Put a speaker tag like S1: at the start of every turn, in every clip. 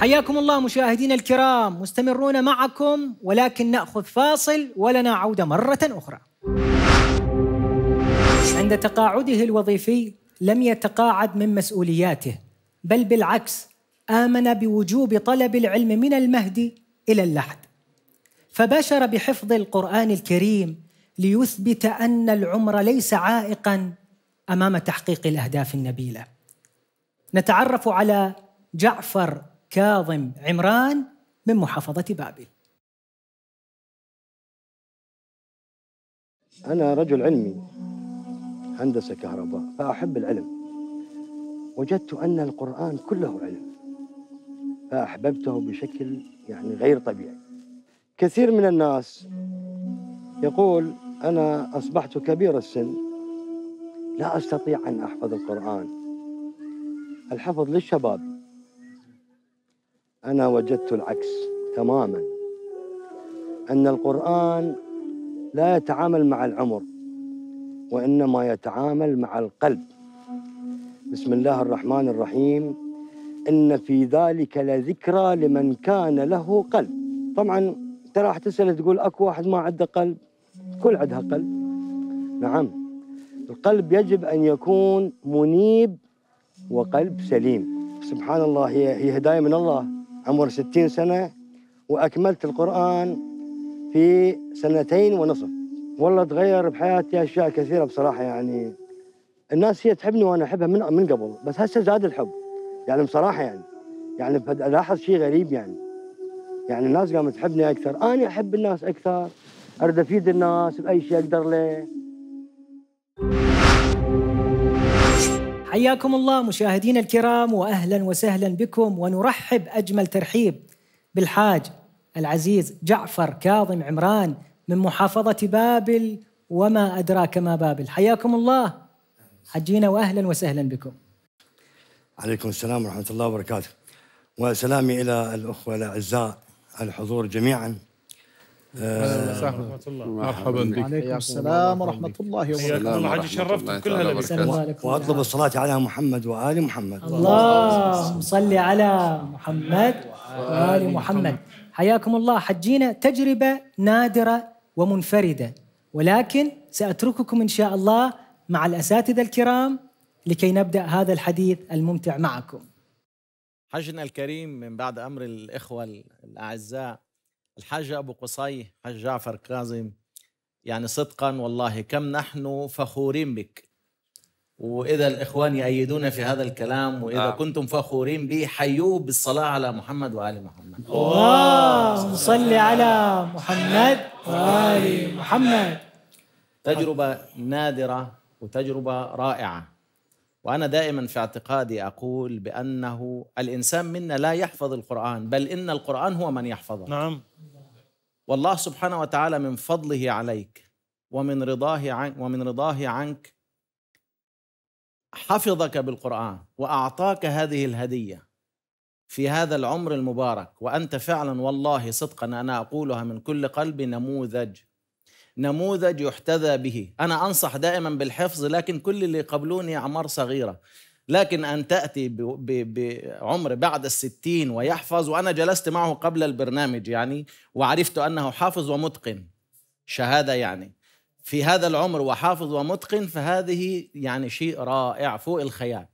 S1: حياكم الله مشاهدينا الكرام مستمرون معكم ولكن ناخذ فاصل ولنا عوده مره اخرى عند تقاعده الوظيفي لم يتقاعد من مسؤولياته بل بالعكس امن بوجوب طلب العلم من المهد الى اللحد فباشر بحفظ القران الكريم ليثبت ان العمر ليس عائقا امام تحقيق الاهداف النبيله نتعرف على
S2: جعفر كاظم عمران من محافظة بابل
S3: أنا رجل علمي هندسة كهرباء فأحب العلم وجدت أن القرآن كله علم فأحببته بشكل يعني غير طبيعي كثير من الناس يقول أنا أصبحت كبير السن لا أستطيع أن أحفظ القرآن الحفظ للشباب أنا وجدت العكس تماما أن القرآن لا يتعامل مع العمر وإنما يتعامل مع القلب بسم الله الرحمن الرحيم إن في ذلك لذكرى لمن كان له قلب طبعا ترى راح تسأل تقول أكو واحد ما عنده قلب كل عندها قلب نعم القلب يجب أن يكون منيب وقلب سليم سبحان الله هي هي هداية من الله عمر ستين سنة وأكملت القرآن في سنتين ونصف والله تغير بحياتي أشياء كثيرة بصراحة يعني الناس هي تحبني وأنا أحبها من من قبل بس هسه زاد الحب يعني بصراحة يعني يعني ألاحظ شيء غريب يعني يعني الناس قامت تحبني أكثر أنا أحب الناس أكثر أريد أفيد الناس بأي شيء أقدر له
S1: حياكم الله مشاهدينا الكرام واهلا وسهلا بكم ونرحب اجمل ترحيب بالحاج العزيز جعفر كاظم عمران من محافظه بابل وما ادراك ما بابل حياكم الله حجينا واهلا وسهلا بكم
S3: عليكم السلام ورحمه الله وبركاته وسلامي الى الاخوه الاعزاء الحضور جميعا اهلا آه، وسهلا ورحمه الله مرحبا بك وعليكم السلام ورحمه الله وبركاته الله شرفت شرفتكم كلها لبسنا واطلب الصلاه على محمد وال محمد اللهم
S1: صل على محمد وال محمد حياكم الله حجينا تجربه نادره ومنفرده ولكن ساترككم ان شاء الله مع الاساتذه الكرام لكي نبدا هذا الحديث الممتع معكم
S4: حجنا الكريم من بعد امر الاخوه الاعزاء الحاج أبو قصي حاج جعفر كاظم يعني صدقا والله كم نحن فخورين بك وإذا الإخوان يأيدون في هذا الكلام وإذا آه. كنتم فخورين به حيوا بالصلاة على محمد وآل محمد اللهم
S1: صل على محمد وآل
S4: محمد تجربة نادرة وتجربة رائعة وانا دائما في اعتقادي اقول بانه الانسان منا لا يحفظ القران بل ان القران هو من يحفظه نعم والله سبحانه وتعالى من فضله عليك ومن رضاه عنك ومن رضاه عنك حفظك بالقران واعطاك هذه الهديه في هذا العمر المبارك وانت فعلا والله صدقا انا اقولها من كل قلبي نموذج نموذج يحتذى به أنا أنصح دائما بالحفظ لكن كل اللي قبلوني أعمار صغيرة لكن أن تأتي بعمر بعد الستين ويحفظ وأنا جلست معه قبل البرنامج يعني وعرفت أنه حافظ ومتقن شهادة يعني في هذا العمر وحافظ ومتقن فهذه يعني شيء رائع فوق الخيال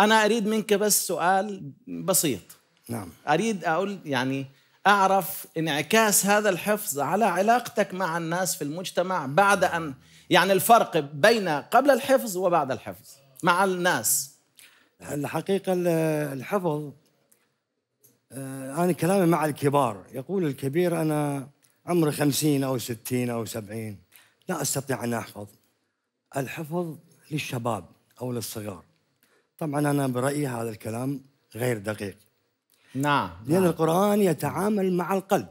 S4: أنا أريد منك بس سؤال بسيط نعم أريد أقول يعني أعرف انعكاس هذا الحفظ على علاقتك مع الناس في المجتمع بعد أن يعني الفرق بين قبل الحفظ
S3: وبعد الحفظ مع الناس الحقيقة الحفظ آه، أنا كلامي مع الكبار يقول الكبير أنا عمري خمسين أو ستين أو سبعين لا أستطيع أن أحفظ الحفظ للشباب أو للصغار طبعا أنا برأيي هذا الكلام غير دقيق نعم لأن نعم. القرآن يتعامل مع القلب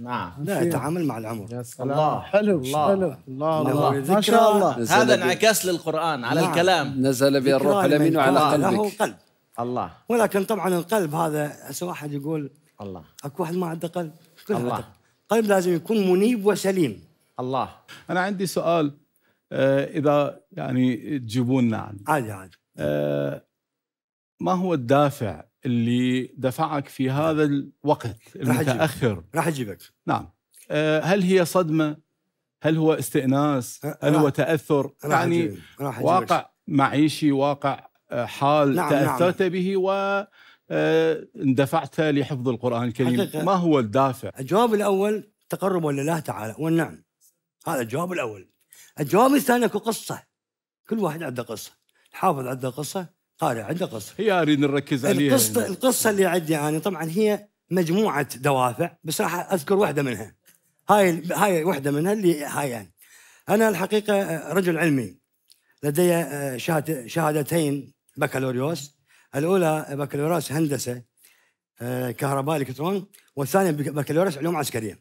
S3: نعم لا يتعامل مع العمر يا سلام. الله حلو الله حلو الله, الله. الله. ما شاء الله هذا انعكاس
S4: للقرآن على نعم. الكلام نزل به الروح الأمين وعلى قلبك له قلب الله
S3: ولكن طبعا القلب هذا واحد يقول الله اكو واحد ما عنده قلب كل الله قلب لازم يكون منيب وسليم الله انا عندي سؤال آه، اذا يعني
S5: تجيبون لنا عادي عادي آه، ما هو الدافع اللي دفعك في هذا الوقت المتاخر راح اجيبك نعم آه، هل هي صدمه هل هو استئناس أه، هل هو تاثر يعني واقع معيشي واقع آه، حال نعم, نعم. تاثرت نعم. به و
S3: اندفعت لحفظ القران الكريم ما هو الدافع الجواب الاول تقرب لله تعالى والنعم هذا الجواب الاول الجواب الثاني اكو قصه كل واحد عنده قصه الحافظ عنده قصه قارئ عنده قصه هي اريد نركز عليها القصه يعني. القصه اللي عندي انا يعني طبعا هي مجموعه دوافع بس راح اذكر واحده منها هاي هاي واحده منها اللي هاي يعني انا الحقيقه رجل علمي لدي آه، شهادتين بكالوريوس الاولى بكالوريوس هندسه آه، كهرباء الكترون والثانيه بكالوريوس علوم عسكريه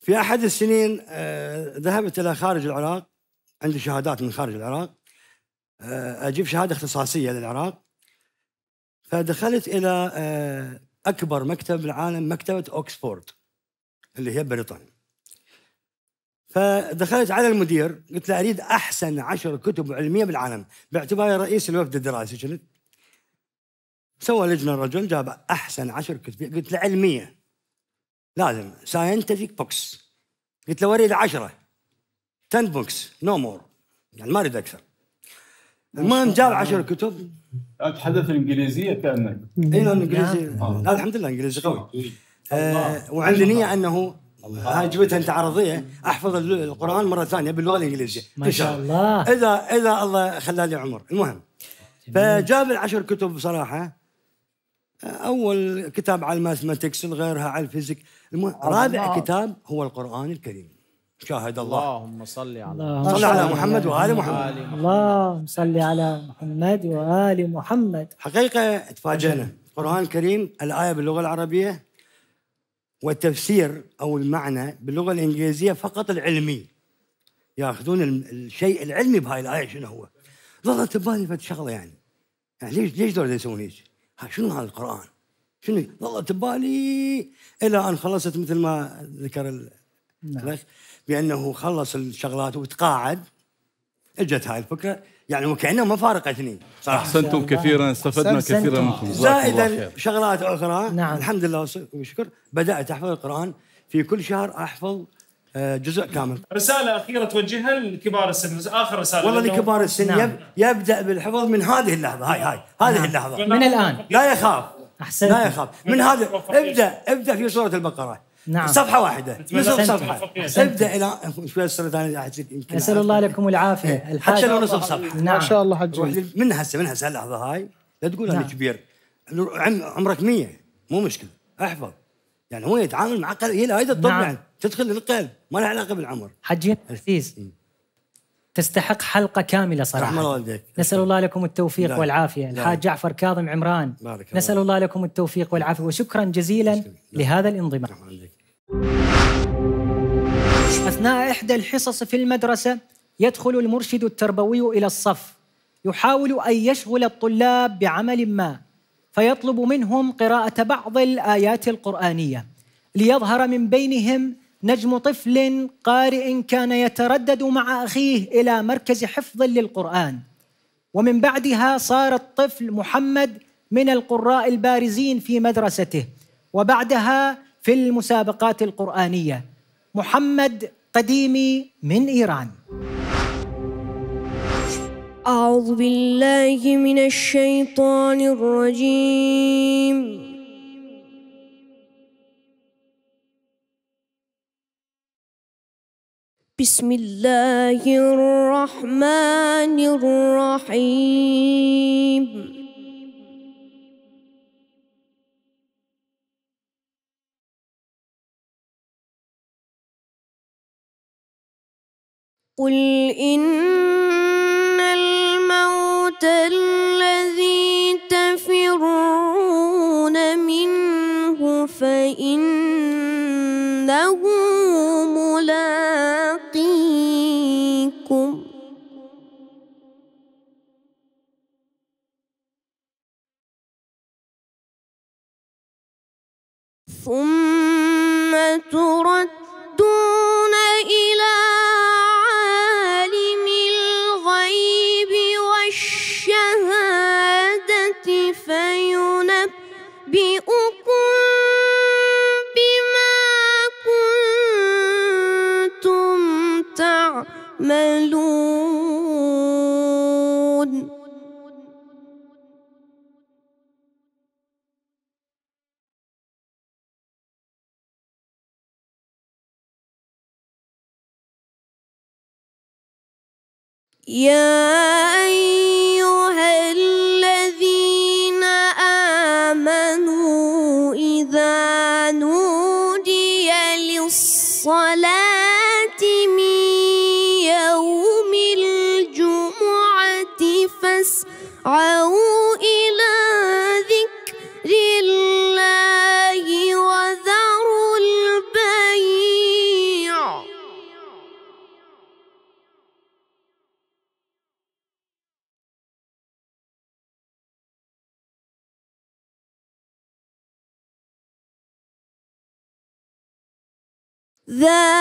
S3: في احد السنين آه، ذهبت الى خارج العراق عندي شهادات من خارج العراق آه، اجيب شهاده اختصاصيه للعراق فدخلت الى آه، اكبر مكتب بالعالم مكتبه اوكسفورد اللي هي بريطانيا فدخلت على المدير قلت له اريد احسن عشر كتب علميه بالعالم باعتباري رئيس الوفد الدراسي كنت سوى لجنه الرجل جاب احسن عشر كتب قلت له علميه لازم ساينتفيك بوكس قلت له اريد عشره 10 بوكس نو مور يعني ما اريد اكثر المهم جاب يعني؟ عشر كتب اتحدث الانجليزيه كانك اي الانجليزيه نعم. آه. لا الحمد لله انجليزي قوي إيه. آه وعندي نيه انه هاي جبتها انت عرضيه احفظ القران مره ثانيه باللغه الانجليزيه ما شاء الله اذا اذا الله خلى لي عمر المهم فجاب العشر كتب بصراحه اول كتاب على الماثماتكس غيرها على الفيزيك رابع كتاب هو القران الكريم شاهد الله اللهم صل على اللهم صل على محمد وآل محمد اللهم
S1: صل على محمد وآل محمد
S3: حقيقة تفاجئنا القرآن الكريم الآية باللغة العربية والتفسير أو المعنى باللغة الإنجليزية فقط العلمي ياخذون الشيء العلمي بهاي الآية شنو هو ظلت ببالي فد شغلة يعني. يعني ليش ليش دول يسوون هيك؟ شنو هذا القرآن؟ شنو ظلت ببالي إلى أن خلصت مثل ما ذكر نعم. بانه خلص الشغلات وتقاعد اجت هاي الفكره يعني وكانه ما فارقتني صراحه احسنتم كثيرا استفدنا أحسنتم. كثيرا منكم زائدا شغلات اخرى نعم. الحمد لله والشكر بدات احفظ القران في كل شهر احفظ آه، جزء كامل رسالة أخيرة توجهها لكبار السن آخر رسالة والله لكبار السن نعم. يب... يبدأ بالحفظ من هذه اللحظة هاي هاي هذه نعم. اللحظة من الآن لا يخاف أحسنت. لا يخاف من هذا ابدأ ابدأ في سورة البقرة نعم صفحه واحده نصف صفحه ابدا الى شوي السنه الثانيه احكي يمكن اسال الله لكم العافيه إيه. حتى لو نصف صفحه نعم ما شاء الله حجي من هسه من هسه اللحظه هاي لا تقول انا نعم. كبير عمرك 100 مو مشكله احفظ يعني هو يتعامل مع قلب هي هذا الطب نعم. تدخل للقلب ما لها علاقه بالعمر حجي عزيز إيه. تستحق حلقه كامله صراحه والديك.
S1: نسال الله لكم التوفيق لا. والعافيه الحاج جعفر كاظم عمران بارك نسال الله لكم التوفيق والعافيه وشكرا جزيلا لا. لهذا الانضمام اثناء احدى الحصص في المدرسه يدخل المرشد التربوي الى الصف يحاول ان يشغل الطلاب بعمل ما فيطلب منهم قراءه بعض الايات القرانيه ليظهر من بينهم نجم طفل قارئ كان يتردد مع اخيه الى مركز حفظ للقران ومن بعدها صار الطفل محمد من القراء البارزين في مدرسته وبعدها في المسابقات القرانيه محمد قديمي من ايران
S6: اعوذ بالله من الشيطان الرجيم بسم الله الرحمن
S2: الرحيم قل إن
S6: الموت الذي تفرون منه فإنه تعملون
S2: يا أي
S6: اسعوا إلى ذكر الله وذروا البيع
S2: ذلك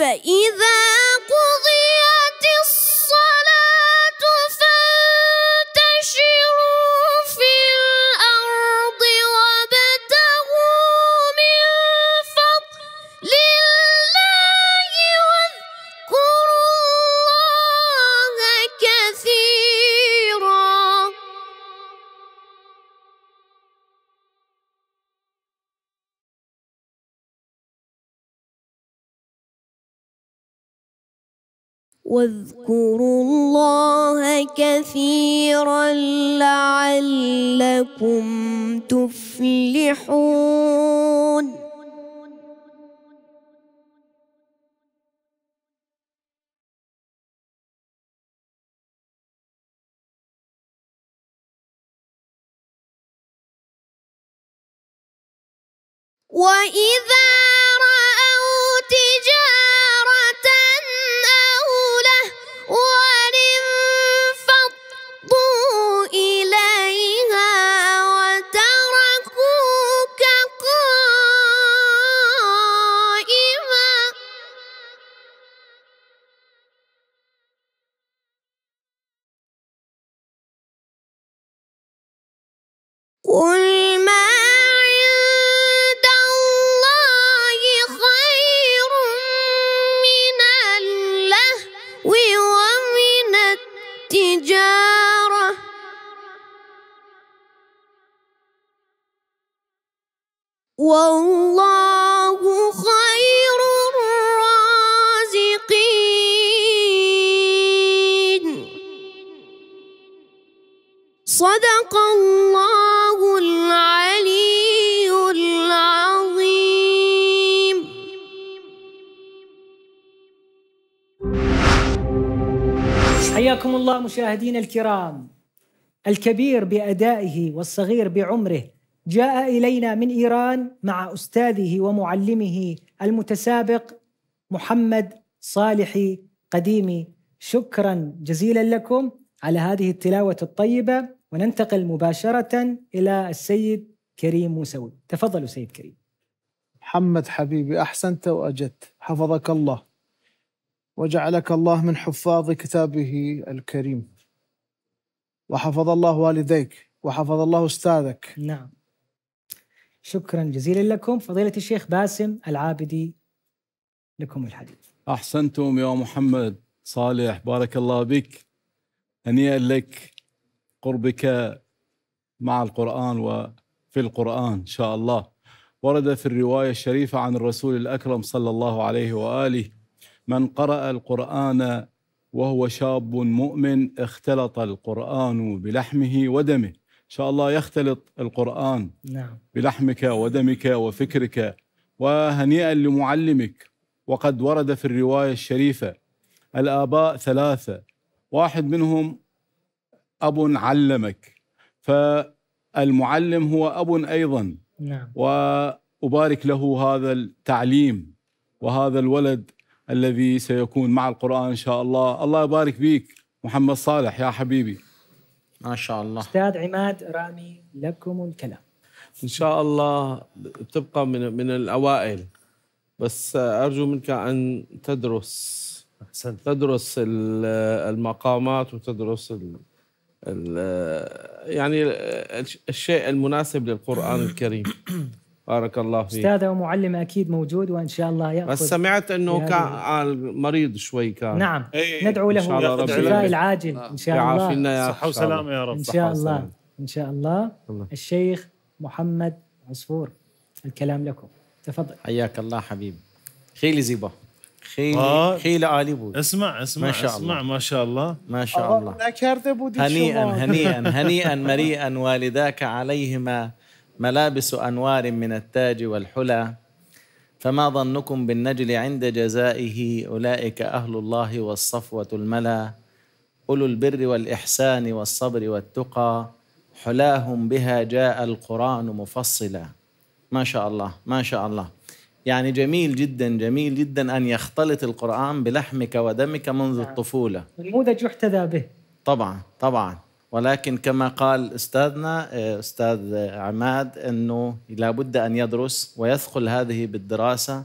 S2: فإذا قضي واذكروا الله كثيرا لعلكم تفلحون وإذا Or
S1: حياكم الله مشاهدينا الكرام الكبير بادائه والصغير بعمره جاء الينا من ايران مع استاذه ومعلمه المتسابق محمد صالحي قديمي شكرا جزيلا لكم على هذه التلاوه الطيبه وننتقل مباشره الى السيد كريم موسوي تفضلوا سيد كريم محمد حبيبي احسنت واجدت حفظك الله وجعلك الله من حفاظ كتابه الكريم وحفظ الله والديك وحفظ الله أستاذك نعم شكرا جزيلا لكم فضيلة الشيخ باسم العابدي لكم الحديث
S5: أحسنتم يا محمد صالح بارك الله بك هنيئا لك قربك مع القرآن وفي القرآن إن شاء الله ورد في الرواية الشريفة عن الرسول الأكرم صلى الله عليه وآله من قرأ القرآن وهو شاب مؤمن اختلط القرآن بلحمه ودمه إن شاء الله يختلط القرآن نعم. بلحمك ودمك وفكرك وهنيئا لمعلمك وقد ورد في الرواية الشريفة الآباء ثلاثة واحد منهم أب علمك فالمعلم هو أب أيضا نعم. وأبارك له هذا التعليم وهذا الولد الذي سيكون مع القرآن إن شاء الله الله يبارك بيك محمد صالح يا حبيبي ما شاء الله
S1: أستاذ عماد رامي لكم الكلام
S5: إن شاء الله تبقى من, من الأوائل بس أرجو منك أن تدرس أحسنت. تدرس المقامات وتدرس الـ الـ يعني الشيء المناسب للقرآن الكريم بارك الله فيك استاذه
S1: ومعلمه اكيد موجود وان شاء الله ياخذ بس سمعت انه
S5: كان مريض شوي كان نعم
S1: إيه, إيه. ندعو له بالشفاء العاجل ان شاء الله يعافينا يا صحه وسلامه يا رب ان شاء الله ان شاء الله الشيخ محمد عصفور الكلام لكم تفضل
S4: حياك الله حبيبي خيلي زيبا خيلي آه. خيلي آلي بود اسمع اسمع ما شاء اسمع الله. ما شاء الله ما شاء الله
S2: هنيئا هنيئا
S4: هنيئا مريئا والداك عليهما ملابس أنوار من التاج والحلى فما ظنكم بالنجل عند جزائه أولئك أهل الله والصفوة الملا أولو البر والإحسان والصبر والتقى حلاهم بها جاء القرآن مفصلا ما شاء الله ما شاء الله يعني جميل جدا جميل جدا أن يختلط القرآن بلحمك ودمك منذ نعم. الطفولة
S1: نموذج يحتذى به
S4: طبعا طبعا ولكن كما قال استاذنا آه، استاذ عماد انه لابد ان يدرس ويثقل هذه بالدراسه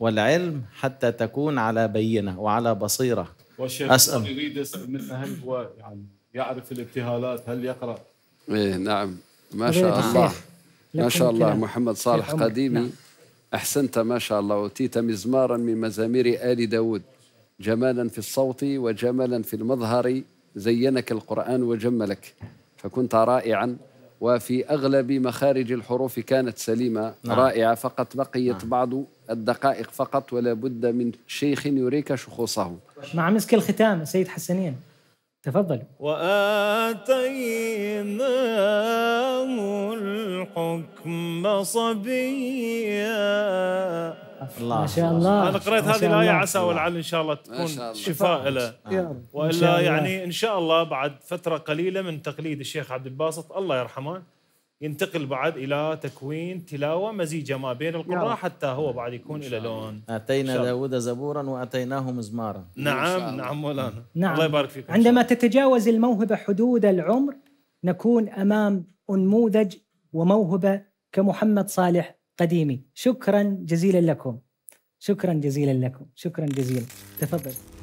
S4: والعلم حتى تكون على بينه وعلى بصيره
S5: والشيخ اسال يريد من منه هل هو يعني يعرف الابتهالات هل يقرا؟
S1: ايه نعم
S3: ما شاء الله ما شاء الله محمد صالح قديمي
S1: نعم. احسنت ما شاء الله اوتيت مزمارا من مزامير ال داود جمالا في الصوت وجمالا في المظهر زينك القرآن وجملك فكنت رائعا وفي أغلب مخارج الحروف كانت سليمة نعم. رائعة فقط بقيت نعم. بعض الدقائق فقط ولا بد من شيخ يريك شخوصه مع مسك الختام سيد حسنين تفضل وآتيناه
S6: الحكم صبيا
S2: الله ما شاء الله انا قريت هذه الايه عسى ولعل ان شاء الله تكون شفاء له والا يعني
S1: ان شاء الله بعد فتره قليله من تقليد الشيخ عبد الباسط الله يرحمه ينتقل بعد الى تكوين تلاوه مزيجه ما بين القراء حتى هو بعد يكون الى لون اتينا داوود
S4: زبورا واتيناه مزمارا نعم نعم مولانا نعم
S1: الله يبارك فيكم عندما تتجاوز الموهبه حدود العمر نكون امام انموذج وموهبه كمحمد صالح قديمي شكرا جزيلا لكم شكرا جزيلا لكم شكرا جزيلا تفضل